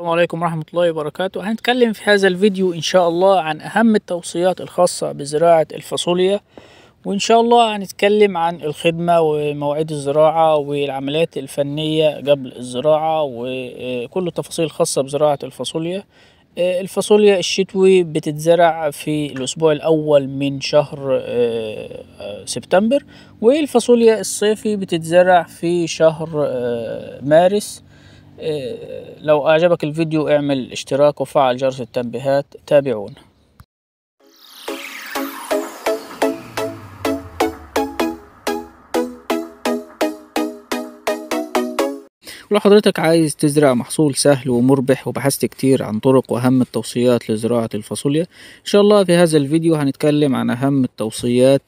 السلام عليكم ورحمة الله وبركاته هنتكلم في هذا الفيديو إن شاء الله عن أهم التوصيات الخاصة بزراعة الفاصوليا وإن شاء الله هنتكلم عن الخدمة ومواعيد الزراعة والعمليات الفنية قبل الزراعة وكل التفاصيل الخاصة بزراعة الفاصوليا الفاصوليا الشتوي بتتزرع في الأسبوع الأول من شهر آه، سبتمبر والفاصوليا الصيفي بتتزرع في شهر آه، مارس إيه، لو أعجبك الفيديو اعمل اشتراك وفعل جرس التنبيهات تابعونا لو حضرتك عايز تزرع محصول سهل ومربح وبحثت كتير عن طرق وأهم التوصيات لزراعة الفاصوليا إن شاء الله في هذا الفيديو هنتكلم عن أهم التوصيات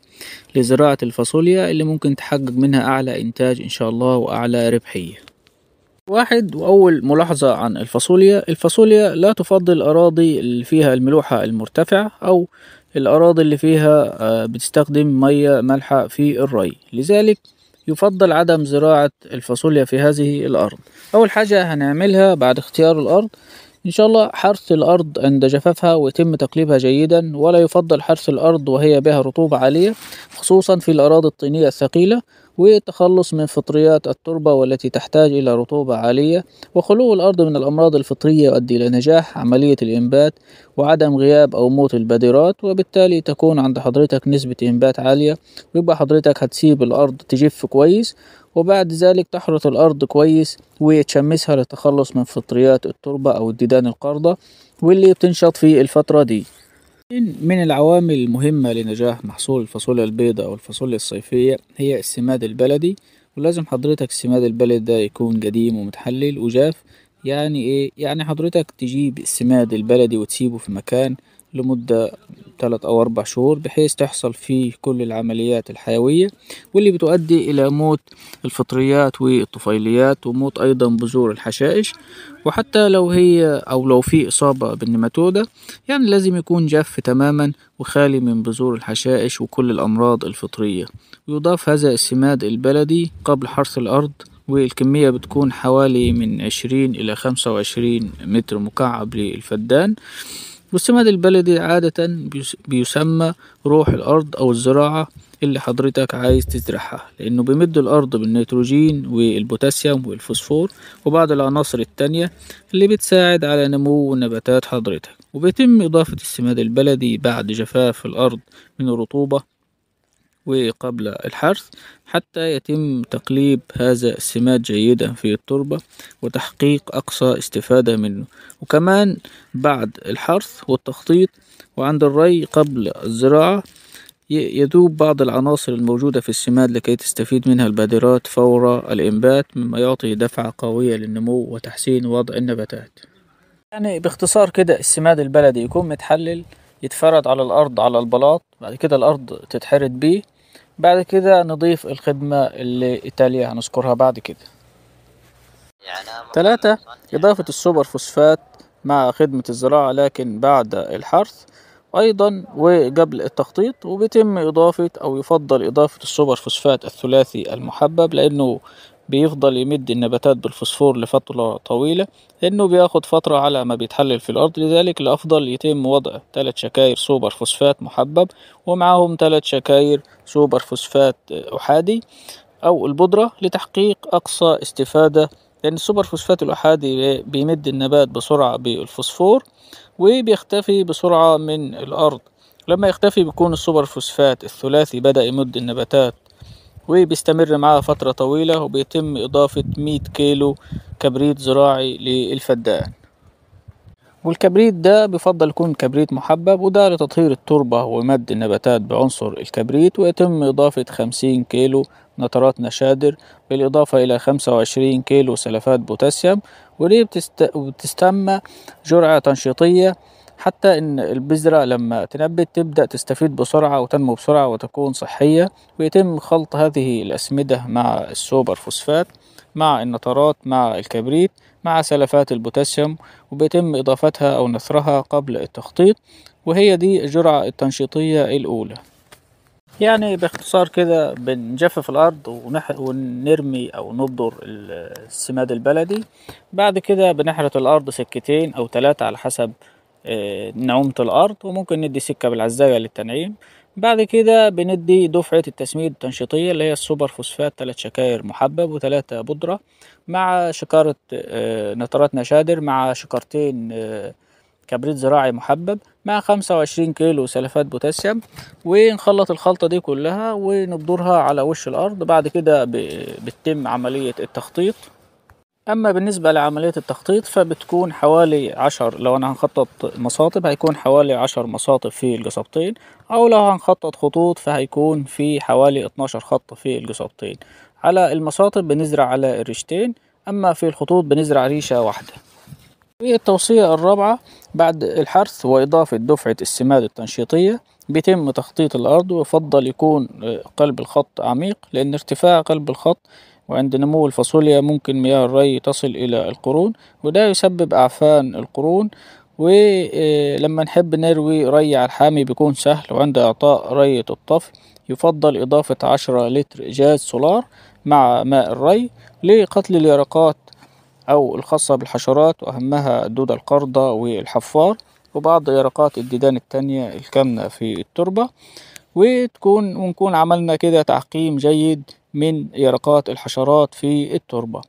لزراعة الفاصوليا اللي ممكن تحقق منها أعلى إنتاج إن شاء الله وأعلى ربحية واحد وأول ملاحظة عن الفاصوليا الفاصوليا لا تفضل الأراضي اللي فيها الملوحة المرتفعة أو الأراضي اللي فيها آه، بتستخدم مية مالحة في الري لذلك يفضل عدم زراعة الفاصوليا في هذه الأرض أول حاجة هنعملها بعد اختيار الأرض إن شاء الله حرث الأرض عند جفافها ويتم تقليبها جيدا ولا يفضل حرث الأرض وهي بها رطوبة عالية خصوصا في الأراضي الطينية الثقيلة والتخلص من فطريات التربة والتي تحتاج إلى رطوبة عالية وخلو الأرض من الأمراض الفطرية يؤدي إلى نجاح عملية الإنبات وعدم غياب أو موت البادرات وبالتالي تكون عند حضرتك نسبة إنبات عالية ويبقى حضرتك هتسيب الأرض تجف كويس وبعد ذلك تحرث الأرض كويس وتشمسها للتخلص من فطريات التربة أو الديدان القرضة واللي بتنشط في الفترة دي من العوامل المهمة لنجاح محصول الفاصوليا البيضاء أو الفاصوليا الصيفية هي السماد البلدي ولازم حضرتك السماد البلدي ده يكون قديم ومتحلل وجاف يعني إيه يعني حضرتك تجيب السماد البلدي وتسيبه في مكان لمدة ثلاث أو أربع شهور بحيث تحصل فيه كل العمليات الحيوية واللي بتؤدي إلى موت الفطريات والطفيليات وموت أيضا بذور الحشائش وحتى لو هي أو لو في إصابة بالنماتودة يعني لازم يكون جاف تماما وخالي من بذور الحشائش وكل الأمراض الفطرية ويضاف هذا السماد البلدي قبل حرث الأرض والكمية بتكون حوالي من عشرين إلى خمسة وعشرين متر مكعب للفدان والسماد البلدي عادة بيسمى روح الأرض أو الزراعة اللي حضرتك عايز تزرعها لأنه بيمد الأرض بالنيتروجين والبوتاسيوم والفوسفور وبعض العناصر التانية اللي بتساعد على نمو نباتات حضرتك وبيتم إضافة السماد البلدي بعد جفاف الأرض من الرطوبة وقبل الحرث حتى يتم تقليب هذا السماد جيدا في التربة وتحقيق أقصى استفادة منه وكمان بعد الحرث والتخطيط وعند الري قبل الزراعة يذوب بعض العناصر الموجودة في السماد لكي تستفيد منها البادرات فور الإنبات مما يعطي دفعة قوية للنمو وتحسين وضع النباتات يعني باختصار كده السماد البلدي يكون متحلل يتفرد على الأرض على البلاط بعد كده الأرض تتحرد بيه بعد كده نضيف الخدمة اللي هنذكرها بعد كده ثلاثة إضافة السوبر فوسفات مع خدمة الزراعة لكن بعد الحرث أيضا وقبل التخطيط وبيتم إضافة أو يفضل إضافة السوبر فوسفات الثلاثي المحبب لأنه بيفضل يمد النباتات بالفوسفور لفترة طويلة لأنه بياخد فترة على ما بيتحلل في الأرض لذلك الأفضل يتم وضع ثلاث شكاير سوبر فوسفات محبب ومعاهم ثلاث شكاير سوبر فوسفات أحادي أو البودرة لتحقيق أقصى استفادة لأن السوبر فوسفات الأحادي بيمد النبات بسرعة بالفوسفور وبيختفي بسرعة من الأرض لما يختفي بيكون السوبر فوسفات الثلاثي بدأ يمد النباتات وبيستمر معاها فترة طويلة وبيتم إضافة 100 كيلو كبريت زراعي للفدان والكبريت ده بيفضل يكون كبريت محبب وده لتطهير التربة ومد النباتات بعنصر الكبريت ويتم إضافة 50 كيلو نترات نشادر بالإضافة إلى 25 كيلو سلفات بوتاسيوم ودي بتست... جرعة تنشيطية حتى ان البذرة لما تنبت تبدأ تستفيد بسرعة وتنمو بسرعة وتكون صحية ويتم خلط هذه الأسمدة مع السوبر فوسفات مع النترات مع الكبريت مع سلفات البوتاسيوم وبيتم إضافتها أو نثرها قبل التخطيط وهي دي الجرعة التنشيطية الأولى يعني باختصار كده بنجفف الأرض ونرمي أو نبدر السماد البلدي بعد كده بنحرث الأرض سكتين أو ثلاثة على حسب آه، نعومة الأرض وممكن ندي سكة بالعزازة للتنعيم بعد كده بندي دفعة التسميد التنشيطية اللي هي السوبر فوسفات تلات شكاير محبب وتلاتة بودرة مع شكارة آه، نترات نشادر مع شكارتين آه، كبريت زراعي محبب مع خمسة وعشرين كيلو سلفات بوتاسيوم ونخلط الخلطة دي كلها ونبدرها على وش الأرض بعد كده بتتم عملية التخطيط اما بالنسبة لعملية التخطيط فبتكون حوالي عشر لو انا هنخطط مصاطب هيكون حوالي عشر مصاطب في الجسابتين او لو هنخطط خطوط فهيكون في حوالي اتناشر خط في الجسابتين على المصاطب بنزرع على الريشتين اما في الخطوط بنزرع ريشة واحدة التوصية الرابعة بعد الحرث وإضافة دفعة السماد التنشيطية بيتم تخطيط الأرض ويفضل يكون قلب الخط عميق لأن ارتفاع قلب الخط وعند نمو الفاصوليا ممكن مياه الري تصل إلى القرون وده يسبب أعفان القرون ولما آه، نحب نروي ري على الحامي بيكون سهل وعند إعطاء رية الطفل يفضل إضافة عشرة لتر جاز سولار مع ماء الري لقتل اليرقات أو الخاصة بالحشرات وأهمها الدودة القردة والحفار وبعض يرقات الديدان التانية الكامنة في التربة وتكون ونكون عملنا كده تعقيم جيد من يرقات الحشرات في التربة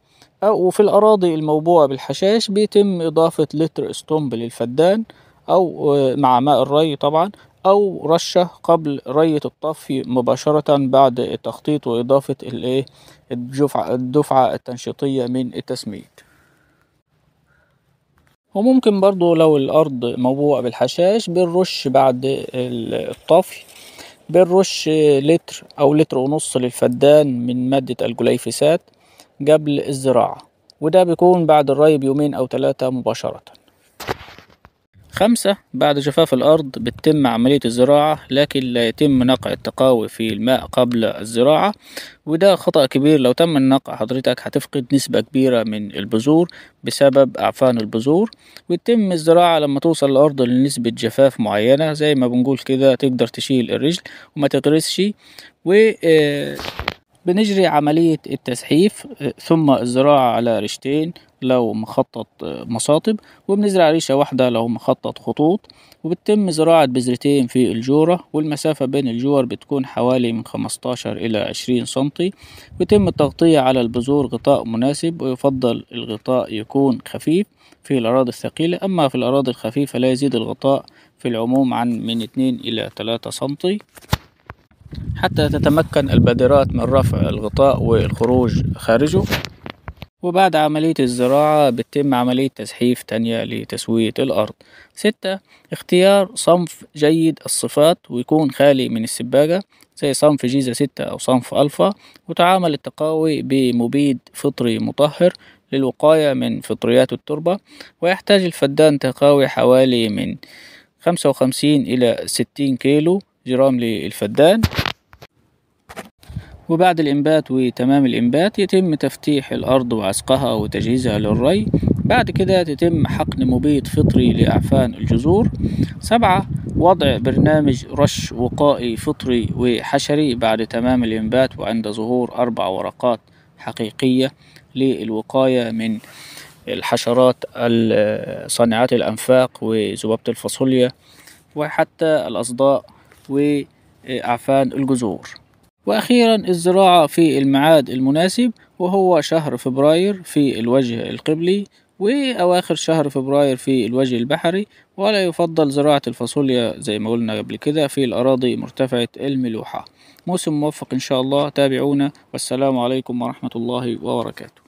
أو في الأراضي الموبوعة بالحشاش بيتم إضافة لتر استومب للفدان أو آه، مع ماء الري طبعا أو رشة قبل رية الطفي مباشرة بعد التخطيط وإضافة الدفعة, الدفعة التنشيطية من التسميد وممكن برضو لو الأرض موبوعة بالحشاش بنرش بعد الطفي بنرش لتر أو لتر ونص للفدان من مادة الجليفسات قبل الزراعة وده بيكون بعد الري بيومين أو ثلاثة مباشرةً خمسة بعد جفاف الأرض بتتم عملية الزراعة لكن لا يتم نقع التقاوي في الماء قبل الزراعة وده خطأ كبير لو تم النقع حضرتك هتفقد نسبة كبيرة من البذور بسبب أعفان البذور ويتم الزراعة لما توصل الأرض لنسبة جفاف معينة زي ما بنقول كده تقدر تشيل الرجل وما تغرسش و آه، بنجري عملية التسحيف ثم الزراعة على رشتين لو مخطط مصاطب وبنزرع ريشة واحدة لو مخطط خطوط وبتتم زراعة بذرتين في الجورة والمسافة بين الجور بتكون حوالي من 15 إلى 20 سنتي بيتم التغطية على البذور غطاء مناسب ويفضل الغطاء يكون خفيف في الأراضي الثقيلة أما في الأراضي الخفيفة لا يزيد الغطاء في العموم عن من 2 إلى 3 سنتي حتى تتمكن البادرات من رفع الغطاء والخروج خارجه وبعد عملية الزراعة بتتم عملية تزحيف تانية لتسوية الأرض ستة اختيار صنف جيد الصفات ويكون خالي من السباجة زي صنف جيزة ستة أو صنف ألفا وتعامل التقاوي بمبيد فطري مطهر للوقاية من فطريات التربة ويحتاج الفدان تقاوي حوالي من خمسة وخمسين إلى ستين كيلو جرام للفدان وبعد الإنبات وتمام الإنبات يتم تفتيح الأرض وعسقها وتجهيزها للري بعد كده تتم حقن مبيد فطري لأعفان الجذور سبعة وضع برنامج رش وقائي فطري وحشري بعد تمام الإنبات وعند ظهور أربع ورقات حقيقية للوقاية من الحشرات صانعات الأنفاق وذبابة الفاصوليا وحتى الأصداء وأعفان الجذور وأخيرا الزراعة في الميعاد المناسب وهو شهر فبراير في الوجه القبلي وأواخر شهر فبراير في الوجه البحري ولا يفضل زراعة الفاصوليا زي ما قلنا قبل كده في الأراضي مرتفعة الملوحة موسم موفق إن شاء الله تابعونا والسلام عليكم ورحمة الله وبركاته